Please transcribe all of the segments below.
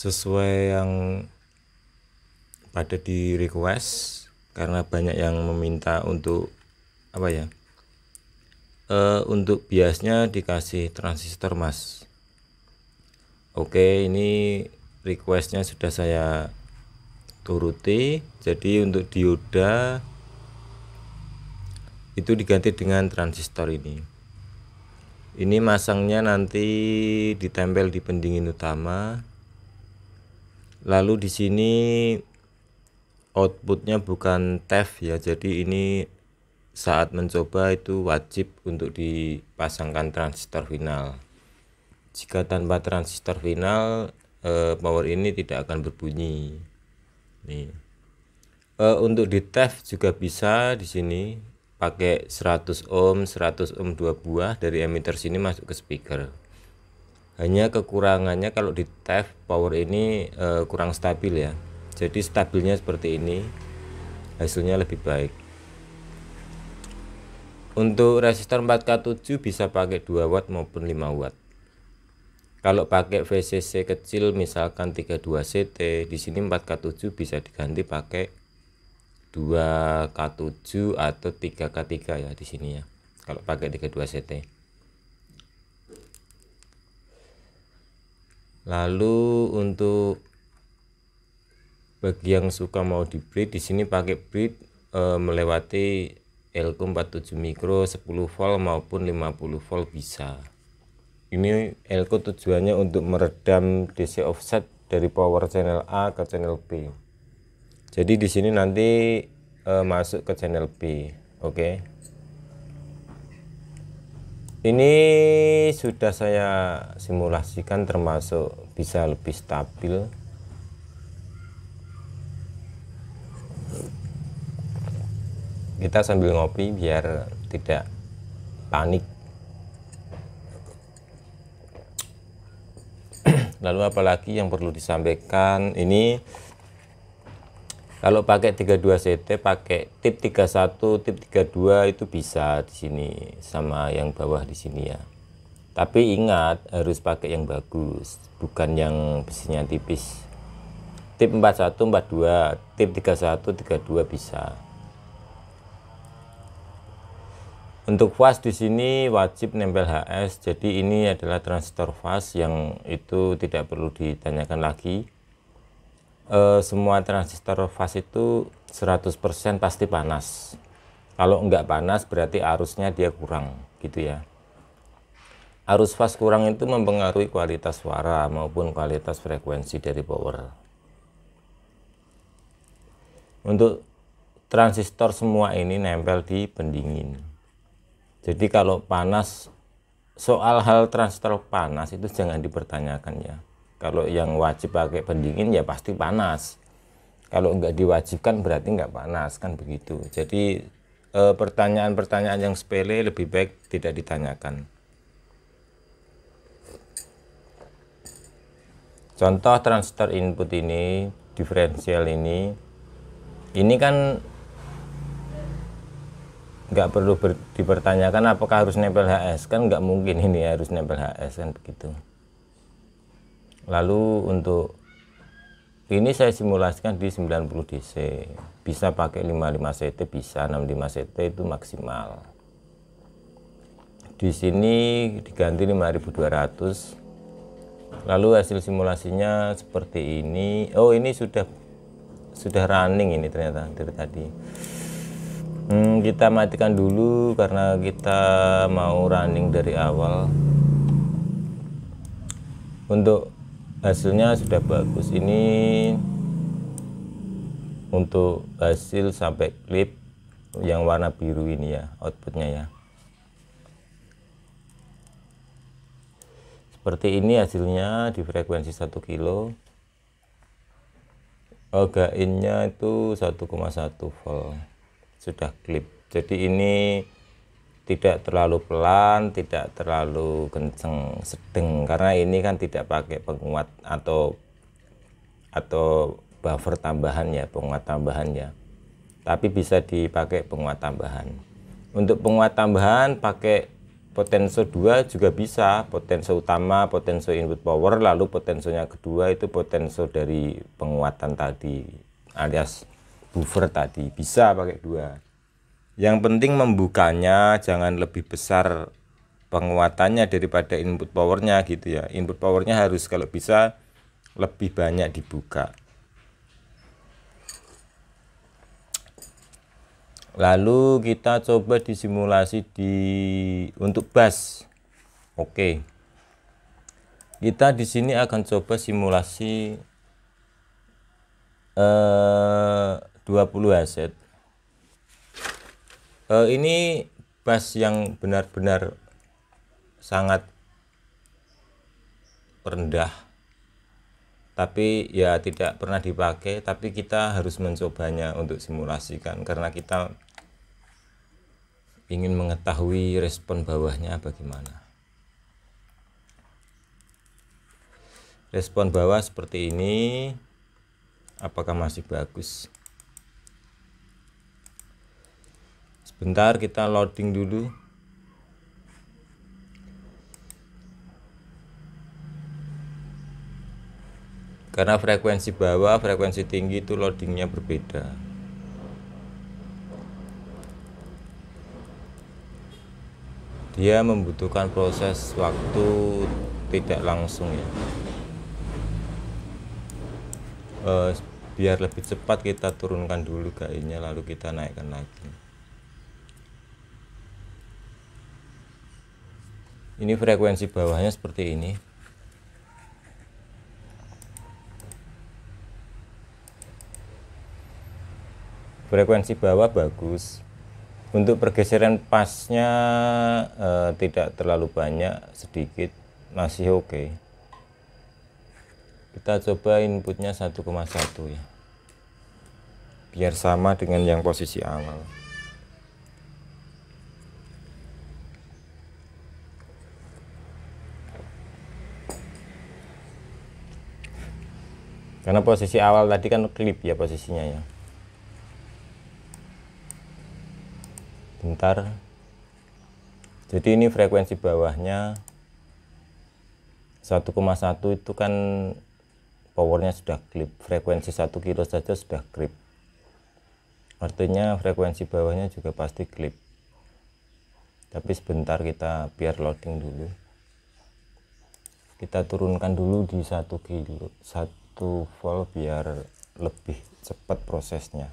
sesuai yang pada di request karena banyak yang meminta untuk apa ya e, untuk biasnya dikasih transistor mas oke ini requestnya sudah saya turuti jadi untuk dioda itu diganti dengan transistor ini ini masangnya nanti ditempel di pendingin utama lalu di sini outputnya bukan TEF ya jadi ini saat mencoba itu wajib untuk dipasangkan transistor final jika tanpa transistor final eh, power ini tidak akan berbunyi nih eh, untuk di TEF juga bisa di sini pakai 100 ohm 100 ohm dua buah dari emitter sini masuk ke speaker hanya kekurangannya kalau di TEF power ini e, kurang stabil ya jadi stabilnya seperti ini hasilnya lebih baik untuk resistor 4K7 bisa pakai 2 watt maupun 5 watt kalau pakai VCC kecil misalkan 32 CT di sini 4K7 bisa diganti pakai 2K7 atau 3K3 ya di sini ya kalau pakai 32 CT lalu untuk bagi yang suka mau di breed di sini pakai breed e, melewati elko 47 mikro 10 volt maupun 50 volt bisa ini elko tujuannya untuk meredam DC offset dari power channel A ke channel B jadi di sini nanti e, masuk ke channel B oke okay? ini sudah saya simulasikan termasuk bisa lebih stabil kita sambil ngopi biar tidak panik lalu apalagi yang perlu disampaikan ini kalau pakai 32 CT, pakai tip 31, tip 32 itu bisa di sini sama yang bawah di sini ya. Tapi ingat harus pakai yang bagus, bukan yang besinya tipis. Tip 41, 42, tip 31, 32 bisa. Untuk fas di sini wajib nempel HS. Jadi ini adalah transistor fas yang itu tidak perlu ditanyakan lagi e, semua transistor fast itu 100% pasti panas. Kalau enggak panas berarti arusnya dia kurang gitu ya. Arus fast kurang itu mempengaruhi kualitas suara maupun kualitas frekuensi dari power. Untuk transistor semua ini nempel di pendingin. Jadi kalau panas soal hal transistor panas itu jangan dipertanyakan ya kalau yang wajib pakai pendingin ya pasti panas. Kalau nggak diwajibkan berarti nggak panas kan begitu. Jadi eh, pertanyaan-pertanyaan yang sepele lebih baik tidak ditanyakan. Contoh transistor input ini, diferensial ini, ini kan nggak perlu dipertanyakan apakah harus nempel HS kan nggak mungkin ini harus nempel HS kan begitu lalu untuk ini saya simulasikan di 90 DC bisa pakai 55 CT bisa 65 CT itu maksimal di sini diganti 5200 lalu hasil simulasinya seperti ini oh ini sudah sudah running ini ternyata dari tadi hmm, kita matikan dulu karena kita mau running dari awal untuk hasilnya sudah bagus ini untuk hasil sampai klip yang warna biru ini ya outputnya ya seperti ini hasilnya di frekuensi 1 kilo oh gainnya itu 1,1 volt sudah klip jadi ini tidak terlalu pelan, tidak terlalu kenceng, sedeng. karena ini kan tidak pakai penguat atau atau buffer tambahan ya, penguat tambahan ya. Tapi bisa dipakai penguat tambahan. Untuk penguat tambahan pakai potensio 2 juga bisa, Potensio utama, potensio input power, lalu potensionya kedua itu potensio dari penguatan tadi alias buffer tadi. Bisa pakai dua yang penting membukanya jangan lebih besar penguatannya daripada input powernya gitu ya. Input powernya harus kalau bisa lebih banyak dibuka. Lalu kita coba disimulasi di untuk bass. Oke. Kita di sini akan coba simulasi eh 20 aset Eh, ini bass yang benar-benar sangat rendah tapi ya tidak pernah dipakai tapi kita harus mencobanya untuk simulasikan karena kita ingin mengetahui respon bawahnya bagaimana respon bawah seperti ini apakah masih bagus bentar kita loading dulu karena frekuensi bawah frekuensi tinggi itu loadingnya berbeda dia membutuhkan proses waktu tidak langsung ya e, biar lebih cepat kita turunkan dulu gainya lalu kita naikkan lagi ini frekuensi bawahnya seperti ini frekuensi bawah bagus untuk pergeseran pasnya e, tidak terlalu banyak sedikit masih oke okay. kita coba inputnya 1,1 ya biar sama dengan yang posisi awal Karena posisi awal tadi kan klip ya posisinya ya. Bentar. Jadi ini frekuensi bawahnya 1,1 itu kan powernya sudah klip. Frekuensi 1 kilo saja sudah klip. Artinya frekuensi bawahnya juga pasti klip. Tapi sebentar kita biar loading dulu. Kita turunkan dulu di 1 kilo. 1 tuval biar lebih cepat prosesnya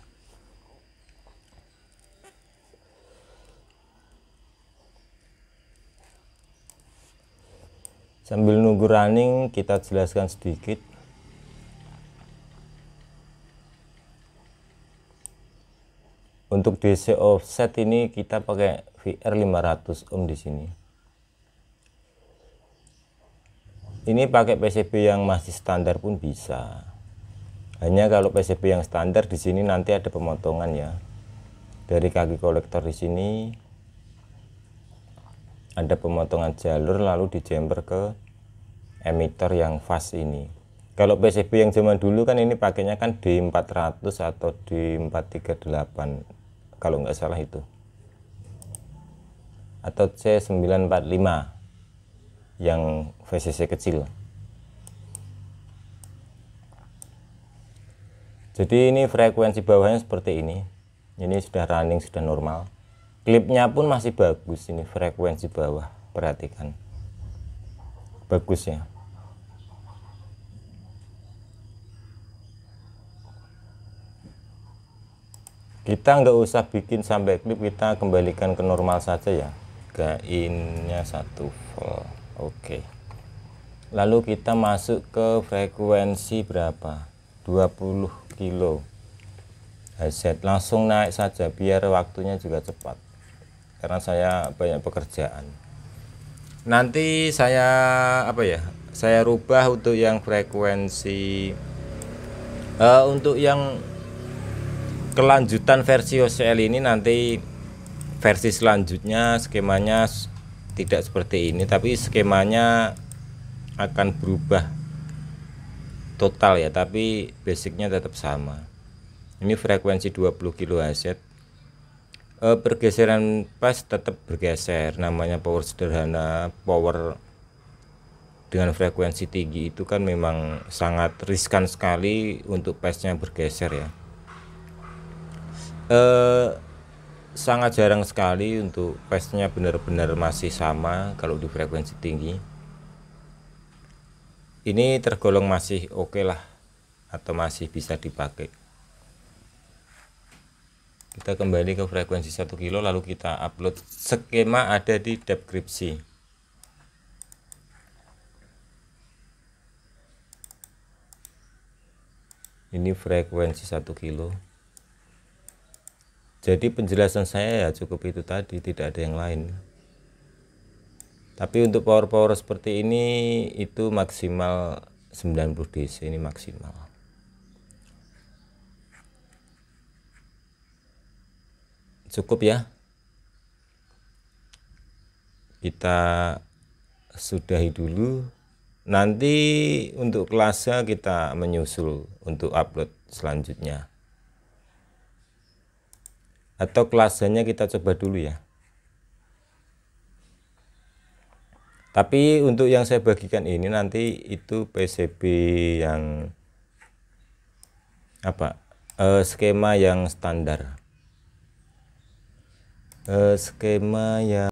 sambil nunggu running kita jelaskan sedikit untuk DC offset ini kita pakai VR 500 ohm di sini ini pakai PCB yang masih standar pun bisa hanya kalau PCB yang standar di sini nanti ada pemotongan ya dari kaki kolektor di sini ada pemotongan jalur lalu dijemper ke emitter yang fast ini kalau PCB yang zaman dulu kan ini pakainya kan D400 atau D438 kalau nggak salah itu atau C945 yang VCC kecil jadi ini frekuensi bawahnya seperti ini ini sudah running sudah normal klipnya pun masih bagus ini frekuensi bawah perhatikan bagus ya kita nggak usah bikin sampai klip kita kembalikan ke normal saja ya gainnya satu volt Oke. Lalu kita masuk ke frekuensi berapa? 20 kilo. Hz langsung naik saja biar waktunya juga cepat. Karena saya banyak pekerjaan. Nanti saya apa ya? Saya rubah untuk yang frekuensi uh, untuk yang kelanjutan versi OCL ini nanti versi selanjutnya skemanya tidak seperti ini tapi skemanya akan berubah total ya tapi basicnya tetap sama ini frekuensi 20 kHz e, pergeseran pas tetap bergeser namanya power sederhana power dengan frekuensi tinggi itu kan memang sangat riskan sekali untuk pasnya bergeser ya eh sangat jarang sekali untuk pesnya benar-benar masih sama kalau di frekuensi tinggi ini tergolong masih oke okay lah atau masih bisa dipakai kita kembali ke frekuensi 1 kilo lalu kita upload skema ada di deskripsi ini frekuensi 1 kilo jadi penjelasan saya ya cukup itu tadi, tidak ada yang lain. Tapi untuk power-power seperti ini itu maksimal 90 DC ini maksimal. Cukup ya. Kita sudahi dulu. Nanti untuk kelasnya kita menyusul untuk upload selanjutnya atau kelasannya kita coba dulu ya tapi untuk yang saya bagikan ini nanti itu PCB yang apa eh, skema yang standar eh, skema yang